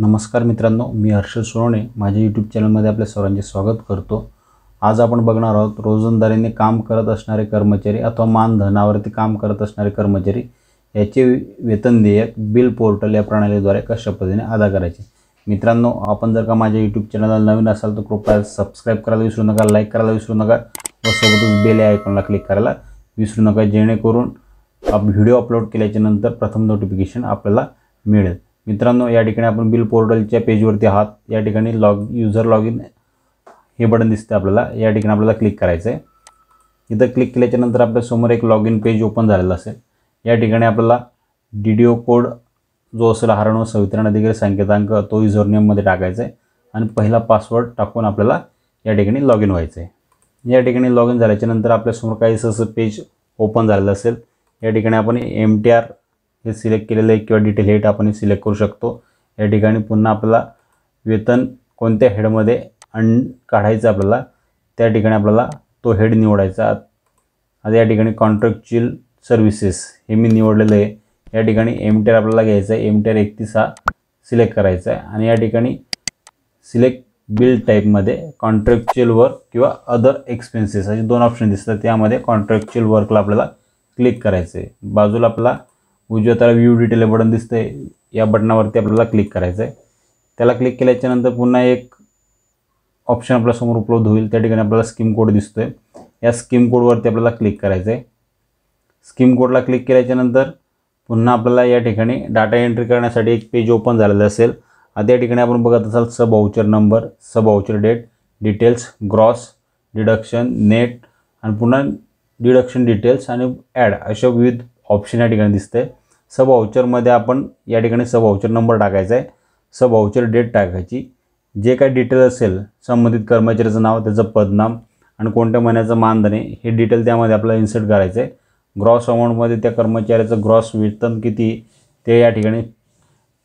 नमस्कार मित्रांनो मी हर्ष सोनवणे माझ्या यूट्यूब चॅनलमध्ये आपल्या सर्वांचे स्वागत करतो आज आपण बघणार आहोत रोजंदारीने काम करत असणारे कर्मचारी अथवा मानधनावरती काम करत असणारे कर्मचारी याचे वेतन देयक बिल पोर्टल या प्रणालीद्वारे कशा पद्धतीने अदा करायचे मित्रांनो आपण जर का माझ्या यूट्यूब चॅनलला नवीन असाल तर कृपया सबस्क्राईब करायला विसरू नका लाईक करायला विसरू नका व सोबतच बेल आयकॉनला क्लिक करायला विसरू नका जेणेकरून व्हिडिओ अपलोड केल्याच्या नंतर प्रथम नोटिफिकेशन आपल्याला मिळेल मित्रांनो या ठिकाणी आपण बिल पोर्टलच्या पेजवरती आहात या ठिकाणी लॉग युजर लॉग इन हे बटन दिसतं आपल्याला या ठिकाणी आपल्याला क्लिक करायचं आहे इथं क्लिक केल्याच्यानंतर आपल्यासमोर एक लॉग इन पेज ओपन झालेलं असेल या ठिकाणी आपल्याला डी कोड जो असेल हरणव संवितरण अधिकारी संकेतांक तो युझर नेममध्ये टाकायचा आहे आणि पहिला पासवर्ड टाकून आपल्याला या ठिकाणी लॉग इन व्हायचं आहे या ठिकाणी लॉग इन झाल्याच्यानंतर आपल्यासमोर काही असं पेज ओपन झालेलं असेल या ठिकाणी आपण एम टी आर हे सिलेक्ट केलेलं आहे किंवा डिटेल हेट आपण सिलेक्ट करू शकतो या ठिकाणी पुन्हा आपल्याला वेतन कोणत्या हेडमध्ये अन काढायचं आपल्याला त्या ठिकाणी आपल्याला तो हेड निवडायचा आता या ठिकाणी कॉन्ट्रॅक्च्युअल सर्व्हिसेस हे मी निवडलेलं आहे या ठिकाणी एम आर आपल्याला घ्यायचं आहे एम आर एकतीस हा सिलेक्ट करायचा आहे आणि या ठिकाणी सिलेक्ट बिल टाईपमध्ये कॉन्ट्रॅक्च्युअल वर्क किंवा अदर एक्सपेन्सेस असे दोन ऑप्शन दिसतात त्यामध्ये कॉन्ट्रॅक्च्युअल वर्कला आपल्याला क्लिक करायचं आहे बाजूला आपला उजव्या त्याला व्ह्यू डिटेल बटन दिसतं आहे या बटनावरती आपल्याला क्लिक करायचं आहे त्याला क्लिक केल्याच्यानंतर पुन्हा एक ऑप्शन आपल्यासमोर उपलब्ध होईल त्या ठिकाणी आपल्याला स्कीम कोड दिसतो आहे या स्कीम कोडवरती आपल्याला क्लिक करायचं आहे स्कीम कोडला क्लिक केल्याच्यानंतर पुन्हा आपल्याला या ठिकाणी डाटा एंट्री करण्यासाठी एक पेज ओपन झालेलं असेल आता या ठिकाणी आपण बघत असाल sub voucher number sub voucher date details gross deduction net आणि पुन्हा डिडक्शन डिटेल्स आणि ॲड अशा विविध ऑप्शन या ठिकाणी दिसतं आहे सब वाउचरमध्ये आपण या ठिकाणी सब वाउचर नंबर टाकायचा आहे सब वाउचर डेट टाकायची जे काही डिटेल असेल संबंधित कर्मचाऱ्याचं नाव त्याचं पदनाम आणि कोणत्या महिन्याचं मानधने हे डिटेल त्यामध्ये आपल्याला इन्सर्ट करायचं आहे ग्रॉस अमाऊंटमध्ये त्या कर्मचाऱ्याचं ग्रॉस वेतन किती ते या ठिकाणी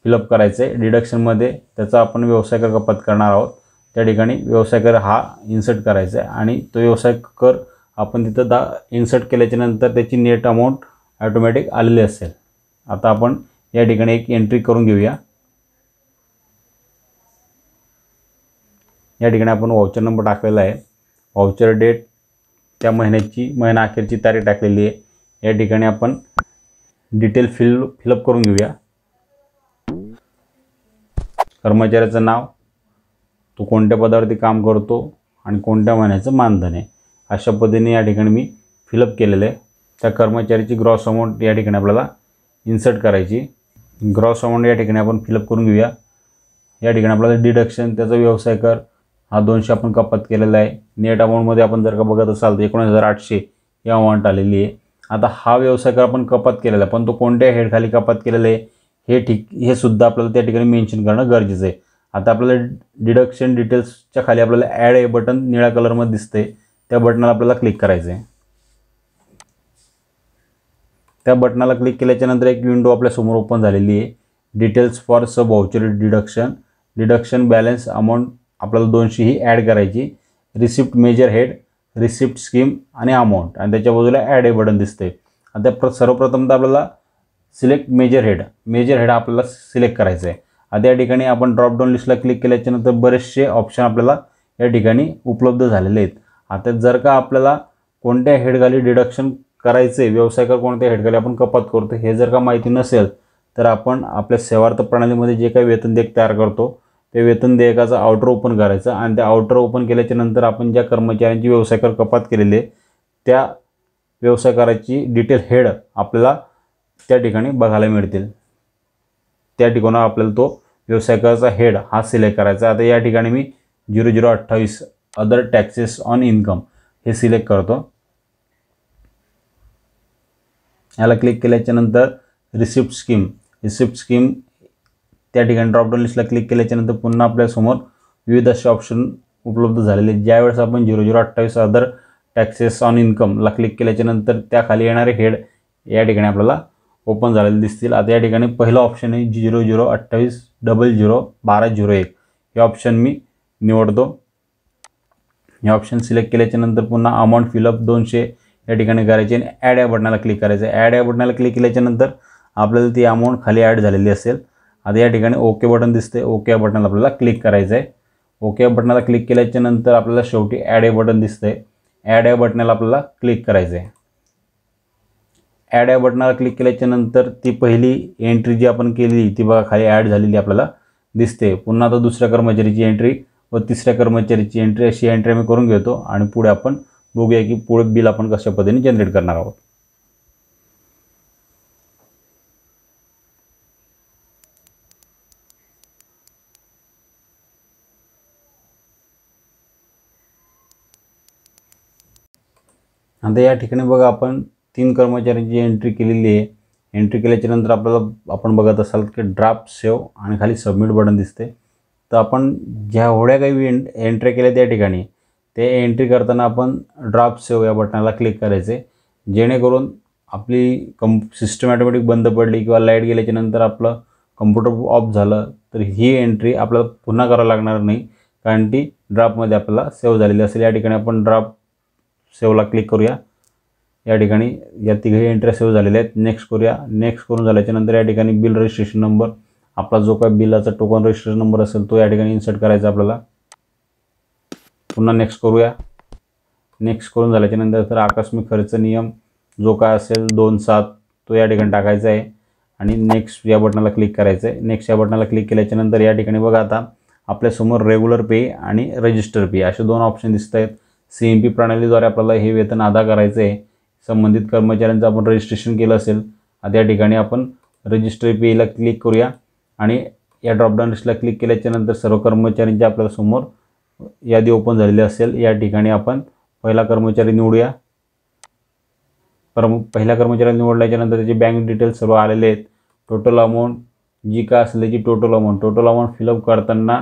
फिलअप करायचं आहे डिडक्शनमध्ये त्याचा आपण व्यवसाय कर कपात करणार आहोत त्या ठिकाणी व्यवसाय कर हा इन्सर्ट करायचा आहे आणि तो व्यवसाय कर आपण तिथं दा इन्सर्ट केल्याच्यानंतर त्याची नेट अमाऊंट ॲटोमॅटिक आलेले असेल आता आपण या ठिकाणी एक एंट्री करून घेऊया या ठिकाणी आपण व्हाउचर नंबर टाकलेला आहे व्हाउचर डेट त्या महिन्याची महिना अखेरची तारीख टाकलेली आहे या ठिकाणी आपण डिटेल फिल फिलअप करून घेऊया कर्मचाऱ्याचं नाव तो कोणत्या पदावरती काम करतो आणि कोणत्या महिन्याचं मानधन आहे अशा पद्धतीने या ठिकाणी मी फिलअप केलेलं आहे त्या कर्मचारीची ग्रॉस अमाऊंट या ठिकाणी आपल्याला इन्सर्ट करायची ग्रॉस अमाऊंट या ठिकाणी आपण फिलअप करून घेऊया या ठिकाणी आपल्याला डिडक्शन त्याचा व्यवसाय कर हा दोनशे आपण कपात केलेला आहे नेट अमाऊंटमध्ये आपण जर का बघत असाल तर एकोणीस हजार आठशे ही अमाऊंट आलेली आहे आता हा व्यवसाय कर आपण कपात केलेला आहे पण तो कोणत्या हेडखाली कपात केलेला आहे हे ठीक हे सुद्धा आपल्याला त्या ठिकाणी मेन्शन करणं गरजेचं आहे आता आपल्याला डिडक्शन डिटेल्सच्या खाली आपल्याला ॲड आहे बटन निळ्या कलरमध्ये दिसते त्या बटनाला आपल्याला क्लिक करायचं आहे त्या बटनाला क्लिक केल्याच्यानंतर एक विंडो आपल्यासमोर ओपन झालेली आहे details for sub voucher deduction deduction balance amount आपल्याला दोनशे ही ॲड करायची receipt major head receipt scheme आणि अमाऊंट आणि त्याच्या बाजूला ॲड हे बटन दिसते आणि त्या प्र सर्वप्रथम तर आपल्याला select major head major head आपल्याला सिलेक्ट करायचं आहे आणि त्या ठिकाणी आपण ड्रॉपडाऊन लिस्टला क्लिक केल्याच्यानंतर बरेचसे ऑप्शन आपल्याला या ठिकाणी उपलब्ध झालेले आहेत आता जर का आपल्याला कोणत्या हेडखाली डिडक्शन करायचे कर कोणते हेडकाली आपण कपात करतो हे जर का माहिती नसेल तर आपण आपल्या सेवार्थ प्रणालीमध्ये जे काही वेतन देयक तयार करतो ते वेतन देयकाचा आउटर ओपन करायचं आणि त्या आउटर ओपन केल्याच्या नंतर आपण ज्या कर्मचाऱ्यांची व्यवसायकर कपात केलेली आहे त्या व्यवसायकाराची डिटेल हेड आपल्याला त्या ठिकाणी बघायला मिळतील त्या ठिकाणी आपल्याला तो व्यवसायकाराचा हेड हा सिलेक्ट करायचा आता या ठिकाणी मी झिरो झिरो अठ्ठावीस अदर टॅक्सेस ऑन इन्कम हे सिलेक्ट करतो याला क्लिक केल्याच्यानंतर रिसिप्ट स्कीम रिसिप्ट स्कीम त्या ठिकाणी ड्रॉपडाऊन लिस्टला क्लिक केल्याच्यानंतर पुन्हा आपल्यासमोर विविध असे ऑप्शन उपलब्ध झालेले ज्यावेळेस आपण झिरो झिरो अठ्ठावीस अदर टॅक्सेस ऑन इन्कमला क्लिक केल्याच्यानंतर त्याखाली येणारे हेड या ठिकाणी आपल्याला ओपन झालेले दिसतील आता या ठिकाणी पहिलं ऑप्शन आहे झिरो झिरो अठ्ठावीस डबल झिरो बारा झिरो एक हे ऑप्शन मी निवडतो हे ऑप्शन सिलेक्ट केल्याच्यानंतर पुन्हा अमाऊंट फिलअप दोनशे या ठिकाणी करायची आणि ॲड या बटनाला क्लिक करायचं आहे ॲड या बटनाला क्लिक केल्याच्यानंतर आपल्याला ती अमाऊंट खाली ॲड झालेली असेल आता या ठिकाणी ओके बटन दिसते ओके या बटनाला आपल्याला क्लिक करायचं आहे ओके या बटनाला क्लिक केल्याच्यानंतर आपल्याला शेवटी ॲड या बटन दिसतंय ॲड या बटनाला आपल्याला क्लिक करायचं आहे ॲड या बटनाला क्लिक केल्याच्यानंतर ती पहिली एंट्री जी आपण केली ती बघा खाली ॲड झालेली आपल्याला दिसते पुन्हा आता दुसऱ्या कर्मचारीची एंट्री व तिसऱ्या कर्मचारीची एंट्री अशी एंट्री आम्ही करून घेतो आणि पुढे आपण बघूया की पुढे बिल आपण कशा पद्धतीने जनरेट करणार आहोत आता या ठिकाणी बघा आपण तीन कर्मचाऱ्यांची एंट्री केलेली आहे एंट्री केल्याच्या नंतर आपल्याला आपण बघत असाल की ड्राफ्ट सेव आणि खाली सबमिट बटन दिसते तर आपण ज्या होड्या काही एंट्री केल्या त्या ठिकाणी ते एंट्री करताना आपण ड्रॉप सेव या बटनाला क्लिक करायचे जेणेकरून आपली कम सिस्टम ऑटोमॅटिक बंद पडली किंवा लाईट गेल्याच्या नंतर आपलं कम्प्युटर ऑफ झालं तर ही एंट्री आपल्याला पुन्हा करावं लागणार नाही कारण ती ड्रॉपमध्ये आपल्याला सेव झालेली असेल या ठिकाणी आपण ड्रॉप सेवला क्लिक करूया या ठिकाणी या तिघही एंट्री सेव झालेल्या आहेत नेक्स्ट करूया नेक्स्ट करून झाल्याच्या नंतर या ठिकाणी बिल रजिस्ट्रेशन नंबर आपला जो काय बिलाचा टोकन रजिस्ट्रेशन नंबर असेल तो या ठिकाणी इन्सर्ट करायचा आपल्याला पुन्हा नेक्स्ट करूया नेक्स्ट करून झाल्याच्यानंतर तर आकस्मिक खर्च नियम जो काय असेल दोन सात तो या ठिकाणी टाकायचा आहे आणि नेक्स्ट या बटनाला क्लिक करायचं आहे नेक्स्ट या बटनाला क्लिक केल्याच्यानंतर या ठिकाणी बघा आता आपल्यासमोर रेग्युलर पे आणि रजिस्टर पे असे दोन ऑप्शन दिसत आहेत सी एम पी प्रणालीद्वारे आपल्याला हे वेतन अदा करायचं आहे संबंधित कर्मचाऱ्यांचं आपण रजिस्ट्रेशन केलं असेल आता या ठिकाणी आपण रजिस्टर पेला क्लिक करूया आणि या ड्रॉपडाऊन लिस्टला क्लिक केल्याच्यानंतर सर्व कर्मचाऱ्यांच्या आपल्याला समोर यादी ओपन झालेली असेल या ठिकाणी आपण पहिला कर्मचारी निवडूया कर्म पहिला कर्मचारी निवडल्याच्यानंतर त्याचे बँक डिटेल्स सर्व आलेले आहेत टोटल अमाऊंट जी काय असेल त्याची total amount total amount fill up करताना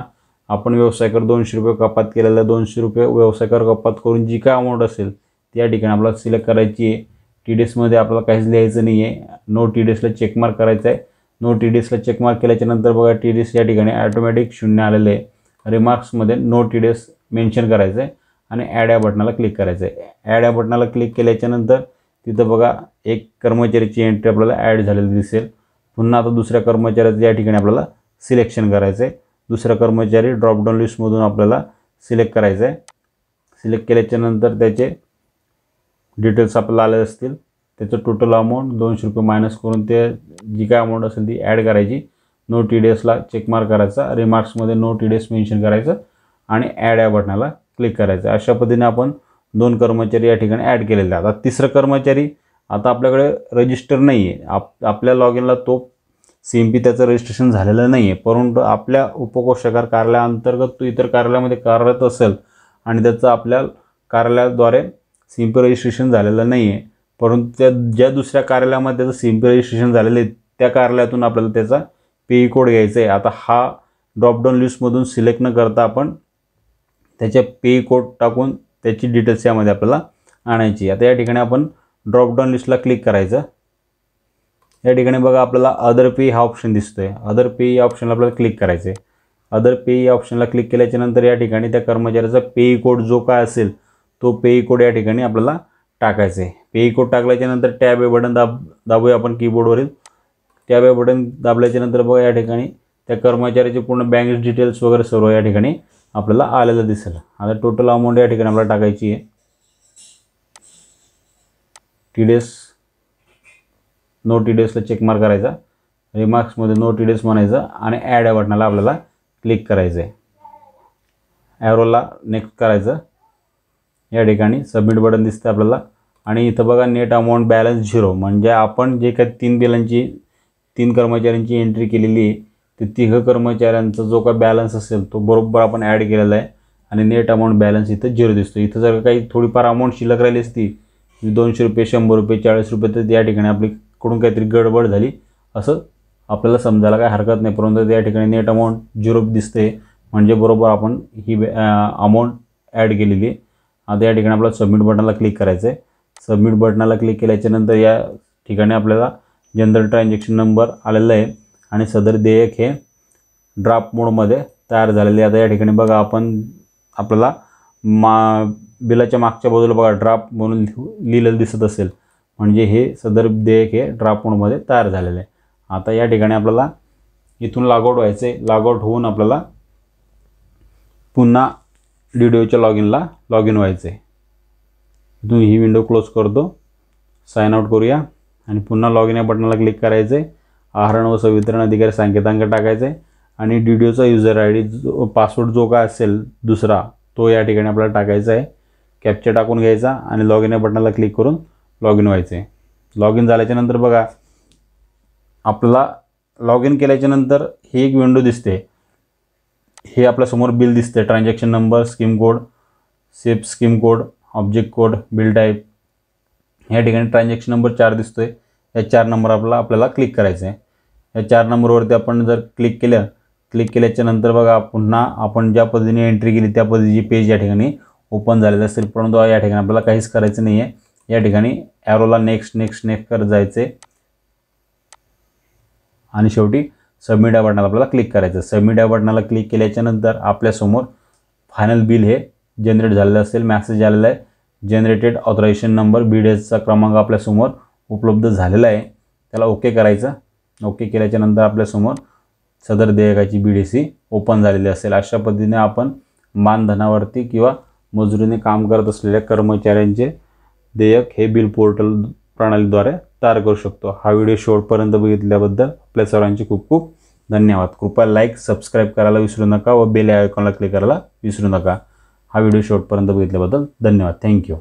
आपण व्यवसायकर दोनशे रुपये कपात केलेला दोनशे रुपये व्यवसायकर कपात करून जी काय अमाऊंट असेल त्या ठिकाणी आपल्याला सिलेक्ट करायची आहे टी डी एसमध्ये आपल्याला काहीच लिहायचं नाही आहे नो टी डी एसला चेकमार्क करायचं आहे नो टी डी एसला चेकमार्क केल्याच्यानंतर बघा टी डी एस या ठिकाणी ॲटोमॅटिक शून्य आलेलं आहे रिमार्क्समध्ये नो टी डेस मेन्शन करायचं आहे आणि ॲड या बटनाला क्लिक करायचं आहे ॲड या बटनाला क्लिक केल्याच्यानंतर तिथं बघा एक कर्मचारीची एंट्री आपल्याला ॲड झालेली दिसेल पुन्हा आता दुसऱ्या कर्मचाऱ्याचं या ठिकाणी आपल्याला सिलेक्शन करायचं आहे दुसरा कर्मचारी ड्रॉपडाऊन लिस्टमधून आपल्याला सिलेक्ट करायचं आहे सिलेक्ट केल्याच्यानंतर त्याचे डिटेल्स आपल्याला आले असतील त्याचं टोटल अमाऊंट दोनशे रुपये मायनस करून ते जी काय अमाऊंट असेल ती ॲड करायची नो टी डी एसला चेकमार्क करायचा रिमार्क्समध्ये no T D S mention करायचं आणि ॲड या बटनाला क्लिक करायचं अशा पद्धतीने आपण दोन कर्मचारी या ठिकाणी ॲड केलेले आहेत आता तिसरं कर्मचारी आता आपल्याकडे रजिस्टर नाही आहे आप आपल्या लॉग इनला तो सी एम पी त्याचं रजिस्ट्रेशन झालेलं नाही आहे परंतु आपल्या उपकोषकार कार्यालयाअंतर्गत तो इतर कार्यालयामध्ये कार्यरत असेल आणि त्याचं आपल्या कार्यालयाद्वारे सी एम पी रजिस्ट्रेशन झालेलं नाही आहे परंतु त्या ज्या दुसऱ्या कार्यालयामध्ये त्याचं सी एम पी रजिस्ट्रेशन झालेलं आहे त्या कार्यालयातून आपल्याला त्याचा पेई कोड घ्यायचा आहे आता हा ड्रॉपडाऊन लिस्टमधून सिलेक्ट न करता आपण त्याच्या पे कोड टाकून त्याची डिटेल्स यामध्ये आपल्याला आणायची आता या ठिकाणी आपण ड्रॉपडाऊन लिस्टला क्लिक करायचं या ठिकाणी बघा आपल्याला अदर पे e हा ऑप्शन दिसतो आहे अदर पे या ऑप्शनला आपल्याला क्लिक करायचं आहे अदर पे e या ऑप्शनला क्लिक केल्याच्या नंतर या ठिकाणी त्या कर्मचाऱ्याचा पेई कोड e जो काय असेल तो पेई कोड या ठिकाणी आपल्याला टाकायचं आहे पेई कोड टाकल्याच्यानंतर टॅब हे बटन दाब दाबूया आपण कीबोर्डवरील त्या बटन नंतर बघा या ठिकाणी त्या कर्मचाऱ्याचे पूर्ण बँक डिटेल्स वगैरे सर्व या ठिकाणी आपल्याला आलेलं दिसेल आता टोटल अमाऊंट या ठिकाणी आपल्याला टाकायची आहे T D S no T D एसला चेकमार्क करायचा रिमार्क्समध्ये नो टी डी एस म्हणायचं आणि ॲड या बटनाला आपल्याला क्लिक करायचं आहे ॲरोला नेक्स्ट करायचं या ठिकाणी सबमिट बटन दिसतं आपल्याला आणि इथं बघा नेट अमाऊंट बॅलन्स झिरो म्हणजे आपण जे काही तीन बिलांची तीन कर्मचाऱ्यांची एंट्री केलेली आहे ते तिघ कर्मचाऱ्यांचा जो काय बॅलन्स असेल तो बरोबर आपण ॲड केलेला आहे आणि नेट अमाऊंट बॅलन्स इथं झिरो दिसतो इथं जर काही थोडीफार अमाऊंट शिल्लक राहिली असती म्हणजे दोनशे रुपये शंभर रुपये चाळीस रुपये तर या ठिकाणी आपलीकडून काहीतरी गडबड झाली असं आपल्याला समजायला काही हरकत नाही परंतु त्या ठिकाणी नेट अमाऊंट झिरो दिसते म्हणजे बरोबर आपण ही अमाऊंट ॲड केलेली आहे आता या ठिकाणी आपल्याला सबमिट बटनला क्लिक करायचं आहे सबमिट बटनाला क्लिक केल्याच्यानंतर या ठिकाणी आपल्याला जनरल ट्रान्झॅक्शन नंबर आलेला आहे आणि सदर देयक हे ड्राफ्ट मोडमध्ये तयार झालेले आता या ठिकाणी बघा आपण आपल्याला मा बिलाच्या मागच्या बाजूला बघा ड्राफ्ट म्हणून लिहिलेलं दिसत असेल म्हणजे हे सदर देयक हे ड्राफ्ट मोडमध्ये तयार झालेलं आहे आता या ठिकाणी आपल्याला इथून लागआउट व्हायचं आहे लागआउट होऊन आपल्याला पुन्हा डी डी ओच्या लॉग इनला लॉग इन व्हायचं आहे इथून ही विंडो क्लोज करतो साईन आउट करूया आणि पुन्हा लॉग इन या बटनाला क्लिक करायचं आहे आहरण व सवितरण अधिकारी संकेतांक टाकायचं डी आणि डीडीओचा युजर आय डी जो पासवर्ड जो काय असेल दुसरा तो या ठिकाणी आपल्याला टाकायचा आहे कॅप्चर टाकून घ्यायचा आणि लॉग इन या बटनाला क्लिक करून लॉग इन व्हायचं आहे लॉग इन झाल्याच्यानंतर बघा आपला लॉग इन केल्याच्यानंतर ही एक विंडो दिसते हे आपल्यासमोर बिल दिसते transaction number scheme code safe scheme code object code bill type या ठिकाणी ट्रान्झॅक्शन नंबर चार दिसतोय या चार नंबर आपला आपल्याला क्लिक करायचं आहे या चार नंबरवरती आपण जर क्लिक केलं क्लिक केल्याच्या नंतर बघा पुन्हा आपण ज्या पद्धतीने एंट्री केली त्या पद्धतीची पेज या ठिकाणी ओपन झालेलं असेल परंतु या ठिकाणी आपल्याला काहीच करायचं नाही आहे या ठिकाणी ॲरोला नेक्स्ट नेक्स्ट नेक्स्ट करत जायचं आहे आणि शेवटी सबमिट या बटनाला आपल्याला क्लिक करायचं सबमिट या बटनाला क्लिक केल्याच्यानंतर आपल्यासमोर फायनल बिल हे जनरेट झालेलं असेल मॅसेज आलेला आहे generated authorisation number B D डेजचा क्रमांक आपल्यासमोर उपलब्ध झालेला आहे त्याला ओके करायचं ओके केल्याच्या नंतर आपल्यासमोर सदर देयकाची बी डी सी ओपन झालेली असेल अशा पद्धतीने आपण मानधनावरती किंवा मजुरीने काम करत असलेल्या कर्मचाऱ्यांचे देयक हे बिल पोर्टल प्रणालीद्वारे तयार करू शकतो हा व्हिडिओ शेवटपर्यंत बघितल्याबद्दल आपल्या सर्वांचे खूप खूप धन्यवाद कृपया लाईक सबस्क्राईब करायला विसरू नका व बेल आयकॉनला क्लिक करायला विसरू नका हा व्हिडिओ शेवटपर्यंत बघितल्याबद्दल धन्यवाद थँक्यू